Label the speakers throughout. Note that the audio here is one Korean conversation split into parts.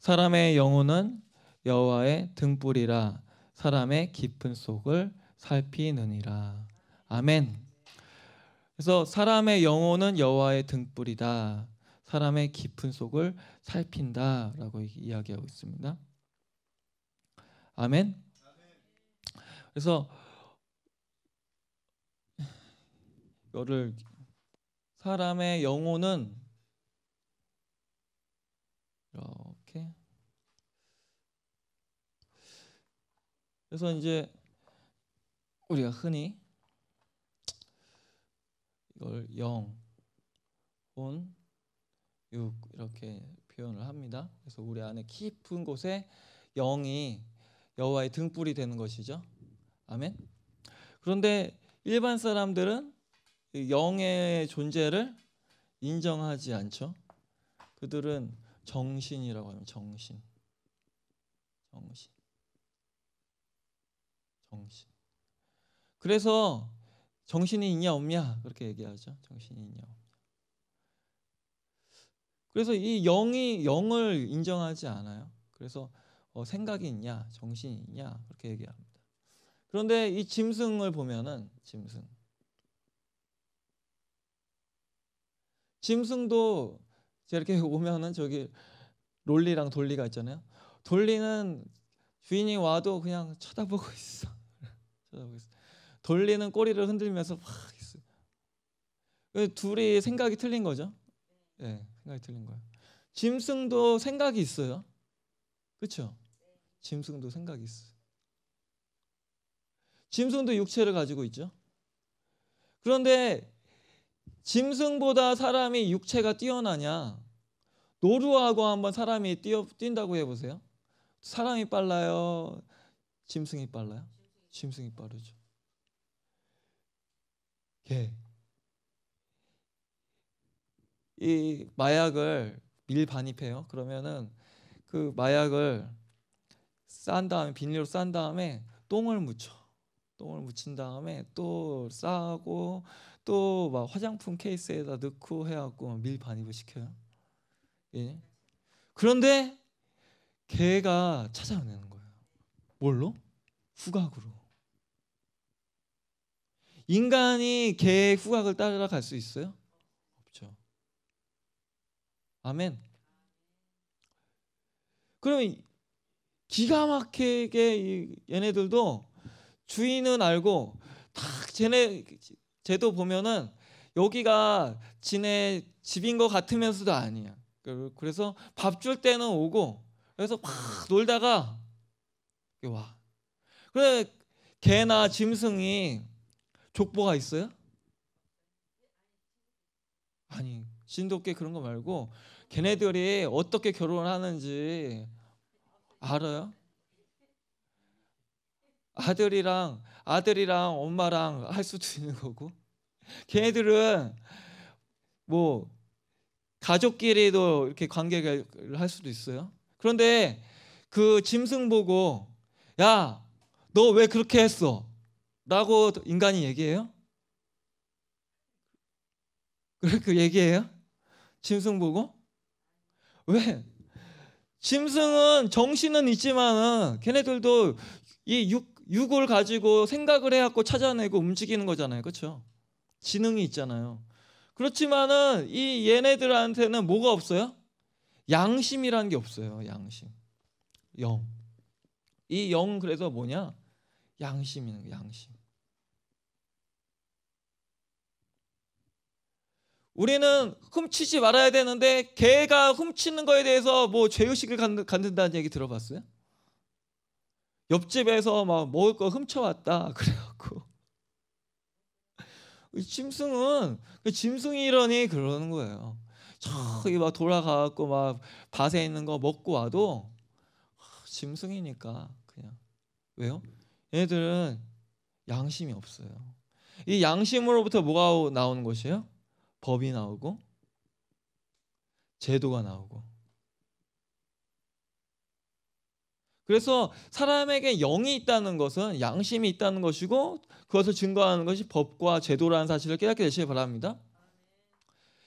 Speaker 1: 사람의 영혼은 여호와의 등불이라 사람의 깊은 속을 살피느니라. 아멘. 그래서 사람의 영혼은 여호와의 등불이다. 사람의 깊은 속을 살핀다라고 이야기하고 있습니다. 아멘. 그래서 이거를 사람의 영혼은 어, 그래서 이제 우리가 흔히 이걸 영, 온, 육 이렇게 표현을 합니다. 그래서 우리 안에 깊은 곳에 영이 여호와의 등불이 되는 것이죠. 아멘. 그런데 일반 사람들은 영의 존재를 인정하지 않죠. 그들은 정신이라고 하면 정신. 정신. 정신. 그래서 정신이 있냐 없냐 그렇게 얘기하죠. 정신이 있냐 없냐. 그래서 이 영이 영을 인정하지 않아요. 그래서 어, 생각이 있냐 정신이 있냐 그렇게 얘기합니다. 그런데 이 짐승을 보면은 짐승. 짐승도 이렇게 오면은 저기 롤리랑 돌리가 있잖아요. 돌리는 주인이 와도 그냥 쳐다보고 있어. 돌리는 꼬리를 흔들면서 막 있어요. 그 둘이 생각이 틀린 거죠. 예, 네, 생각이 틀린 거예요. 짐승도 생각이 있어요. 그렇죠? 짐승도 생각이 있어요. 짐승도 육체를 가지고 있죠. 그런데 짐승보다 사람이 육체가 뛰어나냐? 노루하고 한번 사람이 뛰어 뛴다고 해보세요. 사람이 빨라요. 짐승이 빨라요. 심승이 빠르죠. 개. 예. 이 마약을 밀 반입해요. 그러면은 그 마약을 싼 다음에 비닐로 싼 다음에 똥을 묻혀. 똥을 묻힌 다음에 또 싸고 또 막 화장품 케이스에다 넣고 해갖고 밀 반입을 시켜요. 예. 그런데 개가 찾아내는 거예요. 뭘로? 후각으로. 인간이 개의 후각을 따라갈 수 있어요? 없죠. 아멘. 그러면 기가 막히게 얘네들도 주인은 알고 딱 쟤네 쟤도 보면은 여기가 지네 집인 것 같으면서도 아니야. 그래서 밥 줄 때는 오고 그래서 막 놀다가 와. 그래 개나 짐승이 족보가 있어요? 아니 신도께 그런 거 말고 걔네들이 어떻게 결혼하는지 알아요? 아들이랑 아들이랑 엄마랑 할 수도 있는 거고 걔네들은 뭐 가족끼리도 이렇게 관계를 할 수도 있어요. 그런데 그 짐승 보고 야 너 왜 그렇게 했어? 라고 인간이 얘기해요? 그렇게 그 얘기해요? 짐승 보고? 왜? 짐승은 정신은 있지만 걔네들도 이 육, 육을 가지고 생각을 해갖고 찾아내고 움직이는 거잖아요. 그렇죠? 지능이 있잖아요. 그렇지만이 얘네들한테는 뭐가 없어요? 양심이라는 게 없어요. 양심. 영. 이 영 그래서 뭐냐? 양심이 양심. 우리는 훔치지 말아야 되는데 개가 훔치는 거에 대해서 뭐 죄의식을 갖는다는 얘기 들어봤어요? 옆집에서 막 먹을 거 훔쳐왔다 그래갖고 짐승은 그 짐승이러니 그러는 거예요. 저기 막 돌아가갖고 막 밭에 있는 거 먹고 와도 짐승이니까 그냥 왜요? 얘들은 양심이 없어요. 이 양심으로부터 뭐가 나오는 것이에요? 법이 나오고 제도가 나오고 그래서 사람에게 영이 있다는 것은 양심이 있다는 것이고 그것을 증거하는 것이 법과 제도라는 사실을 깨닫게 되시길 바랍니다.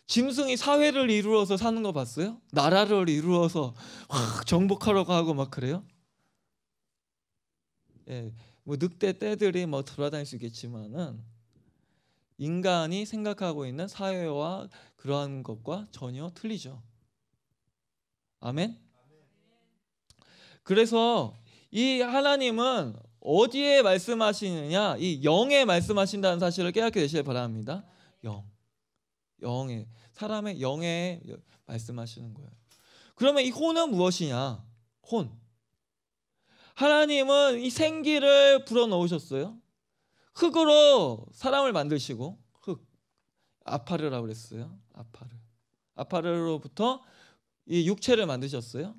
Speaker 1: 짐승이 사회를 이루어서 사는 거 봤어요? 나라를 이루어서 확 정복하려고 고막 그래요? 예, 뭐 늑대 떼들이 뭐 돌아다닐 수 있겠지만은 인간이 생각하고 있는 사회와 그러한 것과 전혀 틀리죠. 아멘. 그래서 이 하나님은 어디에 말씀하시느냐? 이 영에 말씀하신다는 사실을 깨닫게 되시길 바랍니다. 영. 영에 사람의 영에 말씀하시는 거예요. 그러면 이 혼은 무엇이냐? 혼. 하나님은 이 생기를 불어넣으셨어요. 흙으로 사람을 만드시고 흙 아파르라고 그랬어요. 아파르. 아파르로부터 이 육체를 만드셨어요.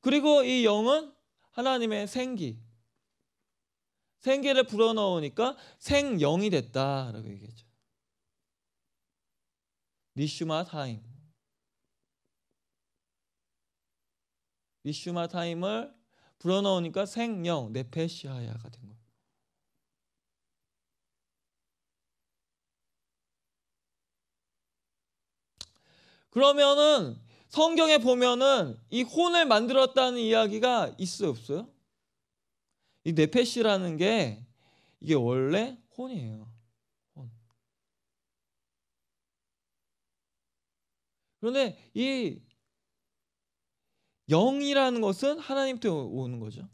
Speaker 1: 그리고 이 영은 하나님의 생기. 생기를 불어넣으니까 생영이 됐다라고 얘기하죠. 니슈마 타임. 니슈마 타임을 불어넣으니까 생영, 네페시아야가 된 거예요. 그러면은 성경에 보면은 이 혼을 만들었다는 이야기가 있어요, 없어요? 이 네페시라는 게 이게 원래 혼이에요. 혼. 그런데 이 영이라는 것은 하나님께 오는 거죠.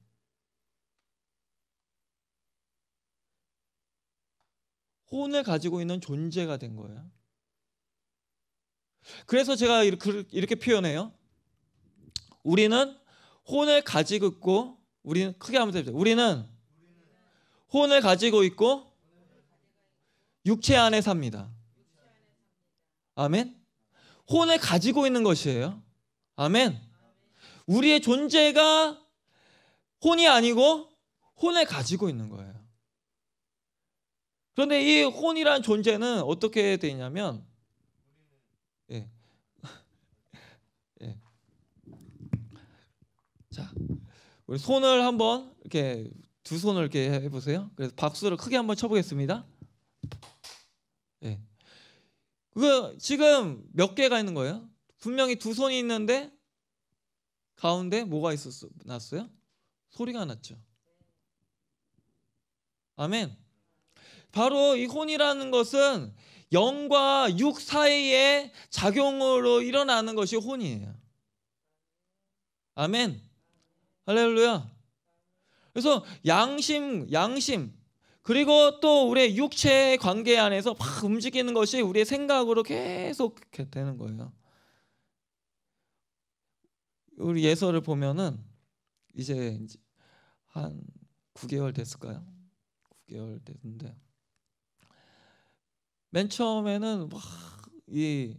Speaker 1: 혼을 가지고 있는 존재가 된 거예요. 그래서 제가 그, 이렇게, 표현해요. 우리는 혼을 가지고 있고 우리는 크게 한번 해보세요. 우리는 혼을 가지고 있고 육체 안에 삽니다. 아멘. 혼을 가지고 있는 것이에요. 아멘. 우리의 존재가 혼이 아니고 혼을 가지고 있는 거예요. 그런데 이 혼이란 존재는 어떻게 되냐면 우리 손을 한번 이렇게 두 손을 이렇게 해보세요. 그래서 박수를 크게 한번 쳐보겠습니다. 네. 그 지금 몇 개가 있는 거예요? 분명히 두 손이 있는데 가운데 뭐가 있었어 났어요? 소리가 났죠. 아멘. 바로 이 혼이라는 것은 영과 육 사이의 작용으로 일어나는 것이 혼이에요. 아멘. 할렐루야. 그래서 양심, 양심. 그리고 또 우리의 육체의 관계 안에서 막 움직이는 것이 우리의 생각으로 계속 되는 거예요. 우리 예서를 보면은 이제 한 9개월 됐을까요? 9개월 됐는데 맨 처음에는 막이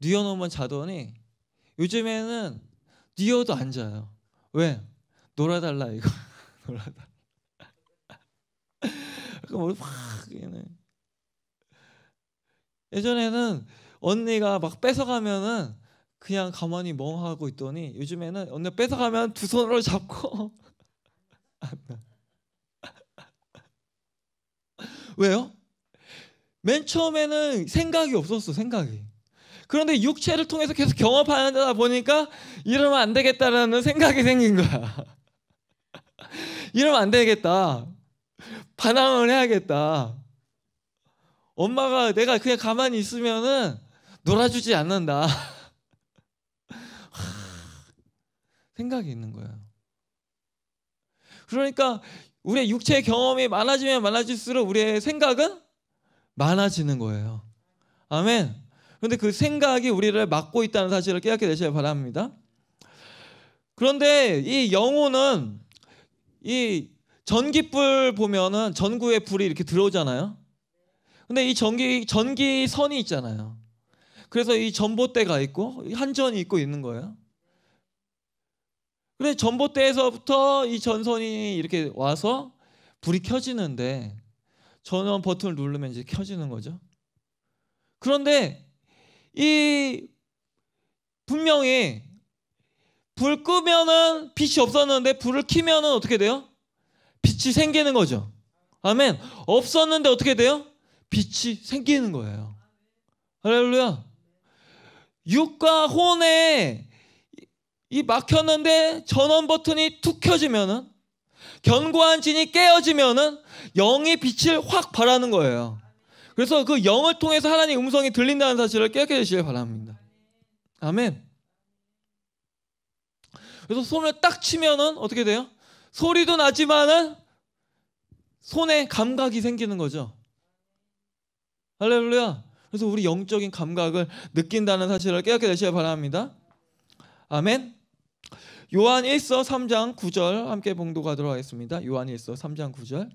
Speaker 1: 뉘어놓으면 자더니 요즘에는 뉘어도 안 자요. 왜? 놀아달라 이거 놀아달라. 그러니리확 이네. 예전에는 언니가 막 뺏어가면은 그냥 가만히 멍하고 있더니 요즘에는 언니 뺏어가면 두 손으로 잡고 왜요? 맨 처음에는 생각이 없었어 생각이 그런데 육체를 통해서 계속 경험하다 보니까 이러면 안 되겠다라는 생각이 생긴 거야 이러면 안 되겠다. 반항을 해야겠다. 엄마가 내가 그냥 가만히 있으면은 놀아주지 않는다. 생각이 있는 거예요. 그러니까 우리의 육체 경험이 많아지면 많아질수록 우리의 생각은 많아지는 거예요. 아멘. 그런데 그 생각이 우리를 막고 있다는 사실을 깨닫게 되셔야 바랍니다. 그런데 이 영혼은 이 전기불 보면은 전구에 불이 이렇게 들어오잖아요. 근데 이 전기 전기선이 있잖아요. 그래서 이 전봇대가 있고 한전이 있고 있는 거예요. 근데 전봇대에서부터 이 전선이 이렇게 와서 불이 켜지는데 전원 버튼을 누르면 이제 켜지는 거죠. 그런데 이 분명히 불 끄면은 빛이 없었는데 불을 키면은 어떻게 돼요? 빛이 생기는 거죠. 아멘. 없었는데 어떻게 돼요? 빛이 생기는 거예요. 할렐루야. 육과 혼에 이 막혔는데 전원 버튼이 툭 켜지면은 견고한 진이 깨어지면은 영의 빛을 확 바라는 거예요. 그래서 그 영을 통해서 하나님 음성이 들린다는 사실을 깨닫게 되시길 바랍니다. 아멘. 그래서 손을 딱 치면은 어떻게 돼요? 소리도 나지만은 손에 감각이 생기는 거죠. 할렐루야. 그래서 우리 영적인 감각을 느낀다는 사실을 깨닫게 되셔야 바랍니다. 아멘. 요한 1서 3장 9절 함께 봉독하도록 하겠습니다. 요한 1서 3장 9절.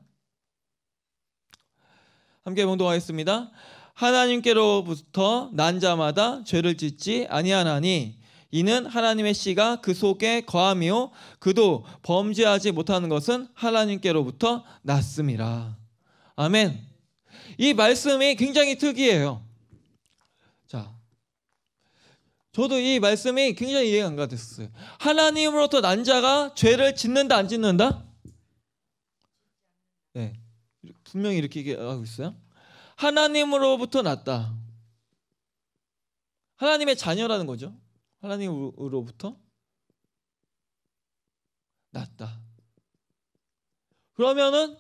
Speaker 1: 함께 봉독하겠습니다. 하나님께로부터 난 자마다 죄를 짓지 아니하나니 이는 하나님의 씨가 그 속에 거함이요 그도 범죄하지 못하는 것은 하나님께로부터 났음이라. 아멘. 이 말씀이 굉장히 특이해요. 자. 저도 이 말씀이 굉장히 이해가 안 가됐어요. 하나님으로부터 난 자가 죄를 짓는다 안 짓는다? 네. 분명히 이렇게 하고 있어요. 하나님으로부터 났다. 하나님의 자녀라는 거죠. 하나님으로부터 낫다. 그러면은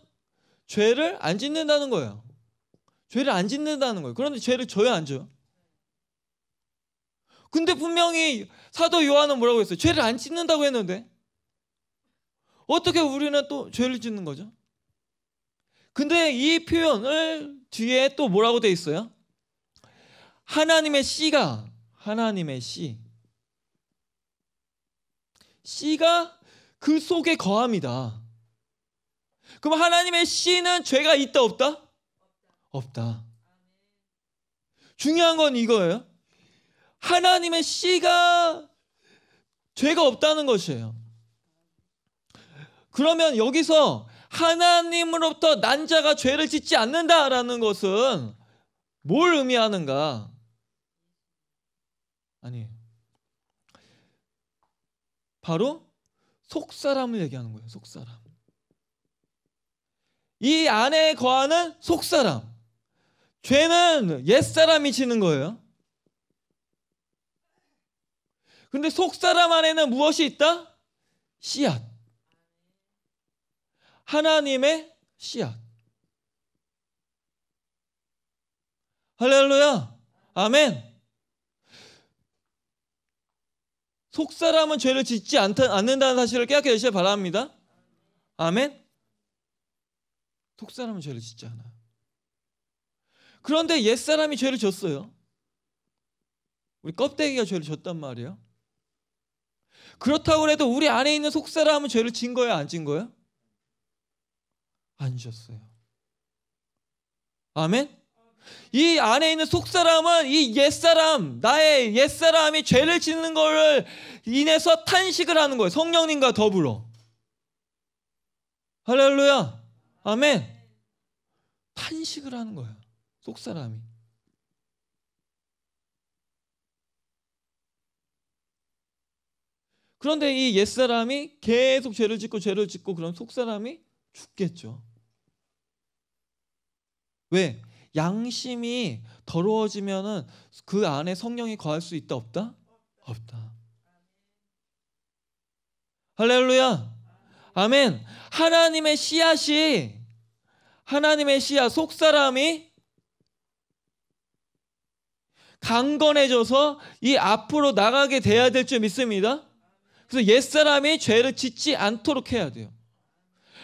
Speaker 1: 죄를 안 짓는다는 거예요. 죄를 안 짓는다는 거예요. 그런데 죄를 져야 안 져요? 근데 분명히 사도 요한은 뭐라고 했어요? 죄를 안 짓는다고 했는데 어떻게 우리는 또 죄를 짓는 거죠? 근데 이 표현을 뒤에 또 뭐라고 돼 있어요? 하나님의 씨가 하나님의 씨 씨가 그 속에 거합니다. 그럼 하나님의 씨는 죄가 있다 없다? 없다. 중요한 건 이거예요. 하나님의 씨가 죄가 없다는 것이에요. 그러면 여기서 하나님으로부터 난 자가 죄를 짓지 않는다라는 것은 뭘 의미하는가? 아니에요. 바로 속사람을 얘기하는 거예요. 속사람. 이 안에 거하는 속사람. 죄는 옛사람이 지는 거예요. 근데 속사람 안에는 무엇이 있다? 씨앗. 하나님의 씨앗. 할렐루야. 아멘. 속사람은 죄를 짓지 않는다는 사실을 깨닫게 되시길 바랍니다. 아멘. 속사람은 죄를 짓지 않아. 그런데 옛사람이 죄를 졌어요. 우리 껍데기가 죄를 졌단 말이에요. 그렇다고 해도 우리 안에 있는 속사람은 죄를 진 거예요, 안 진 거예요? 안 졌어요. 아멘. 이 안에 있는 속사람은 이 옛사람, 나의 옛사람이 죄를 짓는 거를 인해서 탄식을 하는 거예요. 성령님과 더불어. 할렐루야. 아멘. 탄식을 하는 거예요. 속사람이. 그런데 이 옛사람이 계속 죄를 짓고 죄를 짓고 그런 속사람이 죽겠죠. 왜? 양심이 더러워지면은 그 안에 성령이 거할 수 있다 없다? 없다. 할렐루야. 아멘. 하나님의 씨앗이 하나님의 씨앗 속 사람이 강건해져서 이 앞으로 나가게 돼야 될 줄 믿습니다. 그래서 옛사람이 죄를 짓지 않도록 해야 돼요.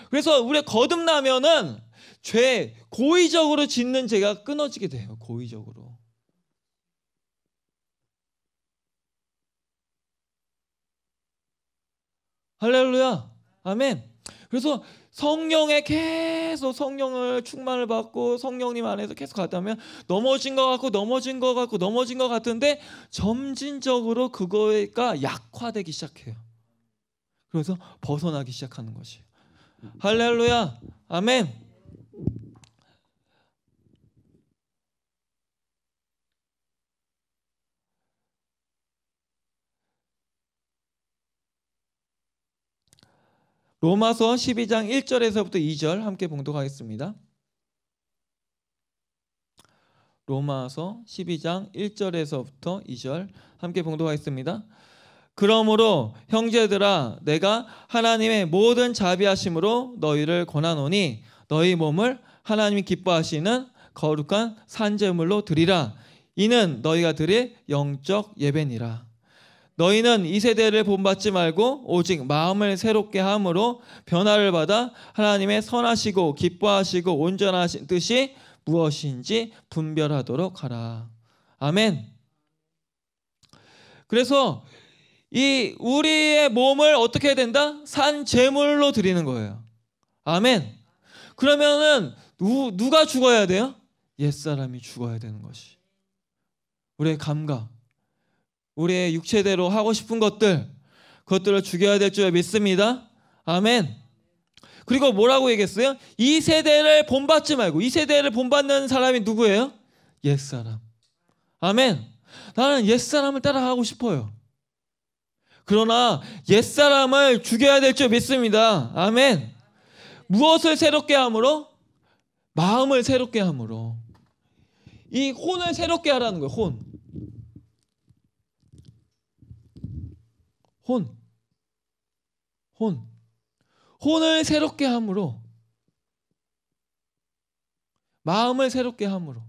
Speaker 1: 그래서 우리 거듭나면은 죄, 고의적으로 짓는 죄가 끊어지게 돼요. 고의적으로. 할렐루야. 아멘. 그래서 성령에 계속 성령을 충만을 받고 성령님 안에서 계속 갔다면 넘어진 것 같고 넘어진 것 같고 넘어진 것 같은데 점진적으로 그거가 약화되기 시작해요. 그래서 벗어나기 시작하는 것이에요. 할렐루야. 아멘. 로마서 12장 1절에서부터 2절 함께 봉독하겠습니다. 로마서 12장 1절에서부터 2절 함께 봉독하겠습니다. 그러므로 형제들아 내가 하나님의 모든 자비하심으로 너희를 권하노니 너희 몸을 하나님이 기뻐하시는 거룩한 산제물로 드리라 이는 너희가 드릴 영적 예배니라. 너희는 이 세대를 본받지 말고 오직 마음을 새롭게 함으로 변화를 받아 하나님의 선하시고 기뻐하시고 온전하신 뜻이 무엇인지 분별하도록 하라. 아멘. 그래서 이 우리의 몸을 어떻게 해야 된다? 산 제물로 드리는 거예요. 아멘. 그러면은 누, 누가 죽어야 돼요? 옛사람이 죽어야 되는 것이. 우리의 감각, 우리의 육체대로 하고 싶은 것들, 그것들을 죽여야 될 줄 믿습니다. 아멘. 그리고 뭐라고 얘기했어요? 이 세대를 본받지 말고, 이 세대를 본받는 사람이 누구예요? 옛사람. 아멘. 나는 옛사람을 따라가고 싶어요. 그러나 옛사람을 죽여야 될 줄 믿습니다. 아멘. 무엇을 새롭게 함으로? 마음을 새롭게 함으로. 이 혼을 새롭게 하라는 거예요, 혼. 혼. 혼. 혼을 새롭게 함으로 마음을 새롭게 함으로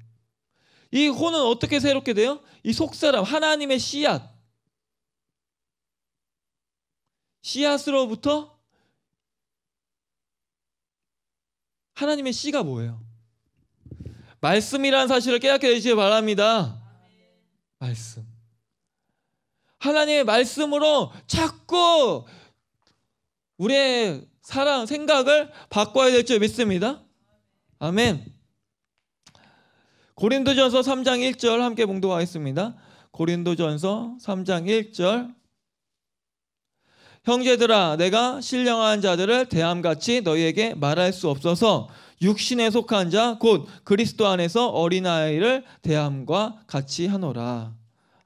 Speaker 1: 이 혼은 어떻게 새롭게 돼요? 이 속사람 하나님의 씨앗 씨앗으로부터 하나님의 씨가 뭐예요? 말씀이라는 사실을 깨닫게 되시길 바랍니다. 말씀. 하나님의 말씀으로 자꾸 우리의 사랑, 생각을 바꿔야 될 줄 믿습니다. 아멘. 고린도전서 3장 1절 함께 봉독하겠습니다. 고린도전서 3장 1절 형제들아 내가 신령한 자들을 대함같이 너희에게 말할 수 없어서 육신에 속한 자 곧 그리스도 안에서 어린아이를 대함과 같이 하노라.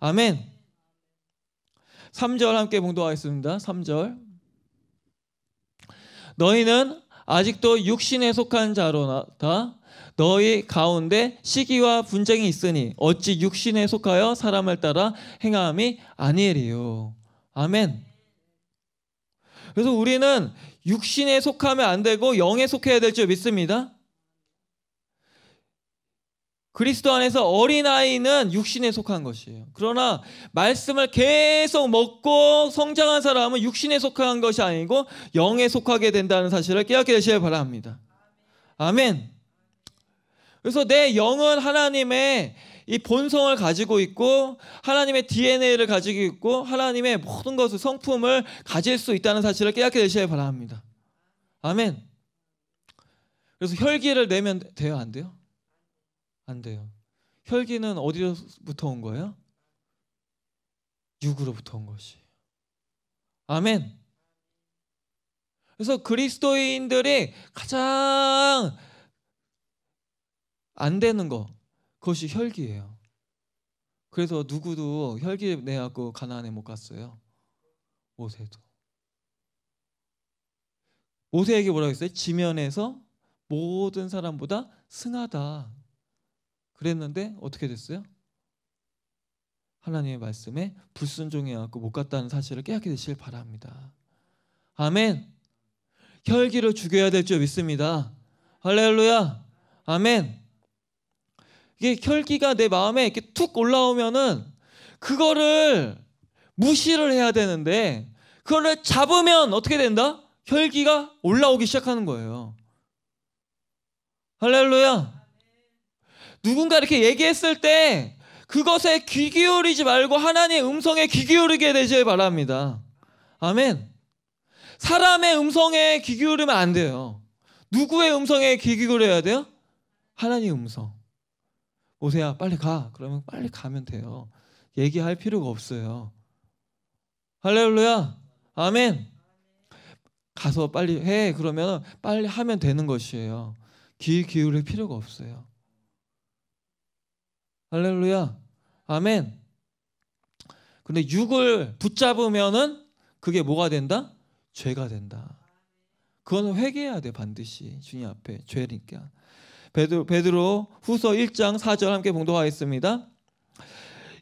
Speaker 1: 아멘. 3절 함께 봉독하겠습니다. 3절. 너희는 아직도 육신에 속한 자로다. 너희 가운데 시기와 분쟁이 있으니 어찌 육신에 속하여 사람을 따라 행함이 아니리요. 아멘. 그래서 우리는 육신에 속하면 안 되고 영에 속해야 될 줄 믿습니다. 그리스도 안에서 어린아이는 육신에 속한 것이에요. 그러나 말씀을 계속 먹고 성장한 사람은 육신에 속한 것이 아니고 영에 속하게 된다는 사실을 깨닫게 되시길 바랍니다. 아멘. 그래서 내 영은 하나님의 이 본성을 가지고 있고 하나님의 DNA를 가지고 있고 하나님의 모든 것을 성품을 가질 수 있다는 사실을 깨닫게 되시길 바랍니다. 아멘. 그래서 혈기를 내면 돼요, 안 돼요? 안 돼요. 혈기는 어디서부터 온 거예요? 육으로부터 온 것이. 아멘. 그래서 그리스도인들이 가장 안 되는 거 그것이 혈기예요. 그래서 누구도 혈기 내갖고 가나안에 못 갔어요. 모세도. 모세에게 뭐라고 했어요? 지면에서 모든 사람보다 승하다. 그랬는데 어떻게 됐어요? 하나님의 말씀에 불순종해갖고 못 갔다는 사실을 깨닫게 되시길 바랍니다. 아멘. 혈기를 죽여야 될 줄 믿습니다. 할렐루야. 아멘. 이게 혈기가 내 마음에 이렇게 툭 올라오면은 그거를 무시를 해야 되는데 그거를 잡으면 어떻게 된다? 혈기가 올라오기 시작하는 거예요. 할렐루야. 누군가 이렇게 얘기했을 때 그것에 귀 기울이지 말고 하나님의 음성에 귀 기울이게 되길 바랍니다. 아멘. 사람의 음성에 귀 기울이면 안 돼요. 누구의 음성에 귀 기울여야 돼요? 하나님 음성. 오세요 빨리 가. 그러면 빨리 가면 돼요. 얘기할 필요가 없어요. 할렐루야. 아멘. 가서 빨리 해. 그러면 빨리 하면 되는 것이에요. 귀 기울일 필요가 없어요. 할렐루야. 아멘. 근데 육을 붙잡으면은 그게 뭐가 된다? 죄가 된다. 그건 회개해야 돼 반드시 주님 앞에 죄니까. 베드로, 베드로 후서 1장 4절 함께 봉독하겠습니다.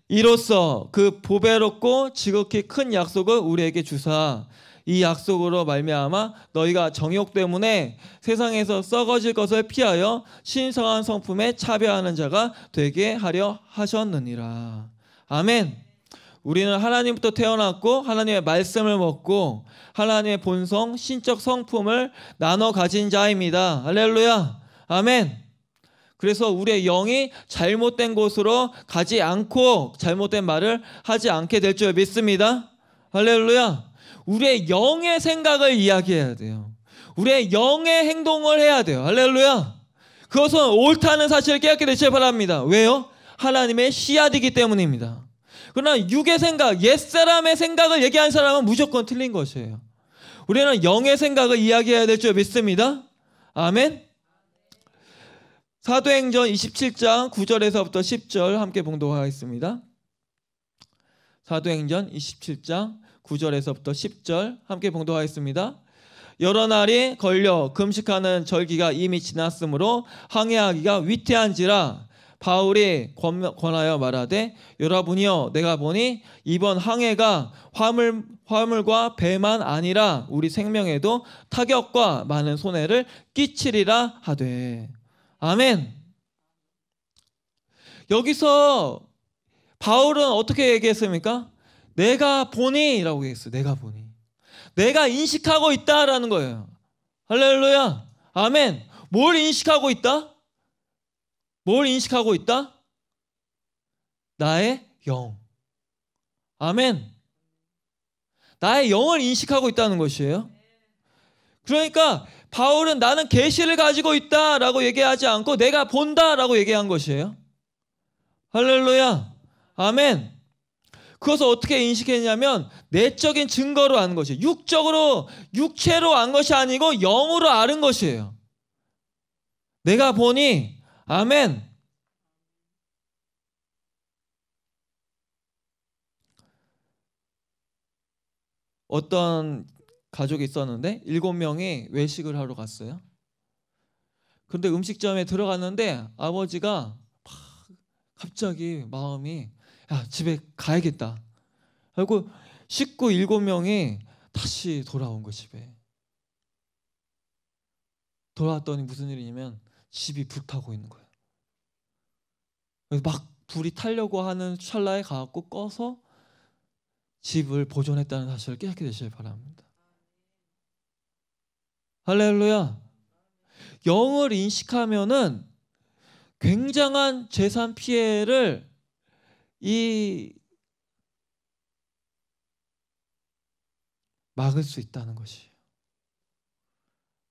Speaker 1: 이로써 그 보배롭고 지극히 큰 약속을 우리에게 주사 이 약속으로 말미암아 너희가 정욕 때문에 세상에서 썩어질 것을 피하여 신성한 성품에 차별하는 자가 되게 하려 하셨느니라. 아멘. 우리는 하나님부터 태어났고 하나님의 말씀을 먹고 하나님의 본성, 신적 성품을 나눠 가진 자입니다. 할렐루야. 아멘. 그래서 우리의 영이 잘못된 곳으로 가지 않고 잘못된 말을 하지 않게 될 줄 믿습니다. 할렐루야. 우리의 영의 생각을 이야기해야 돼요. 우리의 영의 행동을 해야 돼요. 할렐루야. 그것은 옳다는 사실을 깨닫게 되시길 바랍니다. 왜요? 하나님의 씨앗이기 때문입니다. 그러나 육의 생각, 옛사람의 생각을 얘기한 사람은 무조건 틀린 것이에요. 우리는 영의 생각을 이야기해야 될 줄 믿습니다. 아멘. 사도행전 27장 9절에서부터 10절 함께 봉독하겠습니다. 사도행전 27장 9절에서부터 10절 함께 봉독하겠습니다. 여러 날이 걸려 금식하는 절기가 이미 지났으므로 항해하기가 위태한지라 바울이 권하여 말하되 여러분이여 내가 보니 이번 항해가 화물 화물과 배만 아니라 우리 생명에도 타격과 많은 손해를 끼치리라 하되 아멘. 여기서 바울은 어떻게 얘기했습니까? 내가 보니라고 얘기했어요. 내가 보니. 내가 인식하고 있다라는 거예요. 할렐루야. 아멘. 뭘 인식하고 있다? 뭘 인식하고 있다? 나의 영. 아멘. 나의 영을 인식하고 있다는 것이에요. 그러니까 바울은 나는 계시를 가지고 있다라고 얘기하지 않고 내가 본다라고 얘기한 것이에요. 할렐루야. 아멘. 그것을 어떻게 인식했냐면 내적인 증거로 아는 것이 육적으로 육체로 안 것이 아니고 영으로 아는 것이에요. 내가 보니 아멘. 어떤 가족이 있었는데 일곱 명이 외식을 하러 갔어요. 근데 음식점에 들어갔는데 아버지가 갑자기 마음이 야 집에 가야겠다. 그고 식구 일곱 명이 다시 돌아온 거 집에. 돌아왔더니 무슨 일이냐면 집이 불타고 있는 거예요. 막 불이 타려고 하는 찰나에 가갖고 꺼서 집을 보존했다는 사실을 깨닫게 되시길 바랍니다. 할렐루야. 영을 인식하면은 굉장한 재산 피해를 이 막을 수 있다는 것이에요.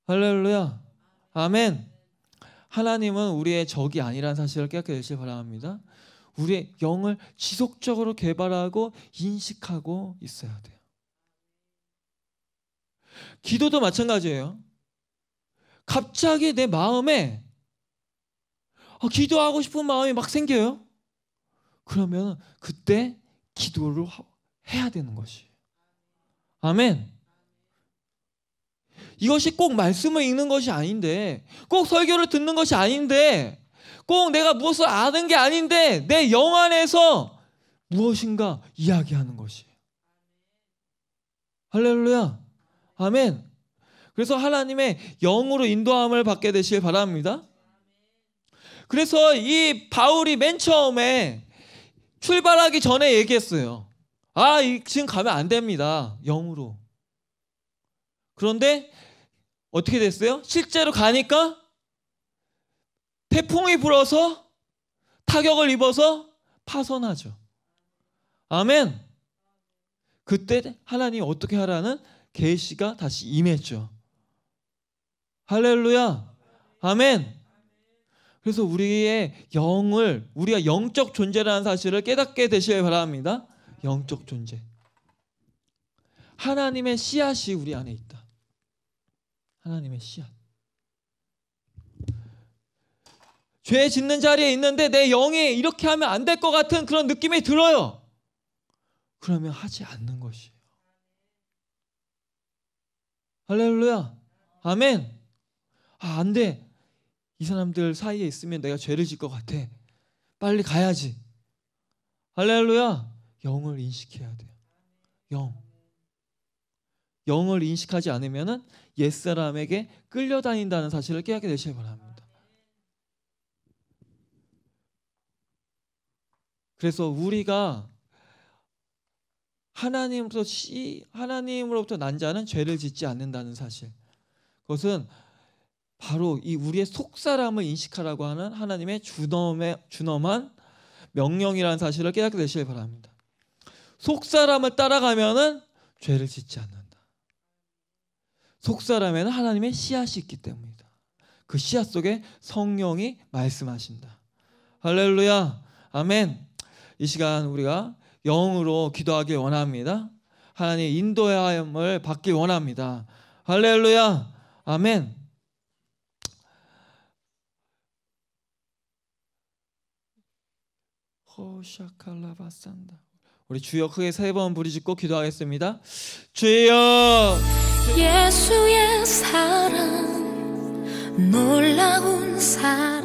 Speaker 1: 할렐루야. 아멘. 하나님은 우리의 적이 아니라는 사실을 깨닫게 되시길 바랍니다. 우리의 영을 지속적으로 개발하고 인식하고 있어야 돼요. 기도도 마찬가지예요. 갑자기 내 마음에 아, 기도하고 싶은 마음이 막 생겨요. 그러면 그때 기도를 해야 되는 것이. 아멘. 이것이 꼭 말씀을 읽는 것이 아닌데, 꼭 설교를 듣는 것이 아닌데, 꼭 내가 무엇을 아는 게 아닌데, 내 영 안에서 무엇인가 이야기하는 것이. 할렐루야. 아멘. 그래서 하나님의 영으로 인도함을 받게 되시길 바랍니다. 그래서 이 바울이 맨 처음에 출발하기 전에 얘기했어요. 아, 지금 가면 안 됩니다. 영으로. 그런데 어떻게 됐어요? 실제로 가니까 태풍이 불어서 타격을 입어서 파손하죠. 아멘. 그때 하나님 어떻게 하라는 계시가 다시 임했죠. 할렐루야. 아멘. 그래서 우리의 영을 우리가 영적 존재라는 사실을 깨닫게 되시길 바랍니다. 영적 존재. 하나님의 씨앗이 우리 안에 있다. 하나님의 씨앗. 죄 짓는 자리에 있는데 내 영이 이렇게 하면 안 될 것 같은 그런 느낌이 들어요. 그러면 하지 않는 것이에요. 할렐루야. 아멘. 아, 안 돼. 이 사람들 사이에 있으면 내가 죄를 질것 같아. 빨리 가야지. 할렐루야. 영을 인식해야 돼요. 영. 영을 인식하지 않으면 옛사람에게 끌려다닌다는 사실을 깨닫게 되시기 바랍니다. 그래서 우리가 하나님으로부터 하나님으로부터 난 자는 죄를 짓지 않는다는 사실. 그것은 바로 이 우리의 속사람을 인식하라고 하는 하나님의 주엄의 주엄한 명령이라는 사실을 깨닫게 되시길 바랍니다. 속사람을 따라가면은 죄를 짓지 않는다. 속사람에는 하나님의 씨앗이 있기 때문이다. 그 씨앗 속에 성령이 말씀하신다. 할렐루야. 아멘. 이 시간 우리가 영으로 기도하길 원합니다. 하나님 인도의하염을 받길 원합니다. 할렐루야. 아멘. 우리 주여 크게 세 번 부르짖고 기도하겠습니다. 주여 예수의 사랑 놀라운 사랑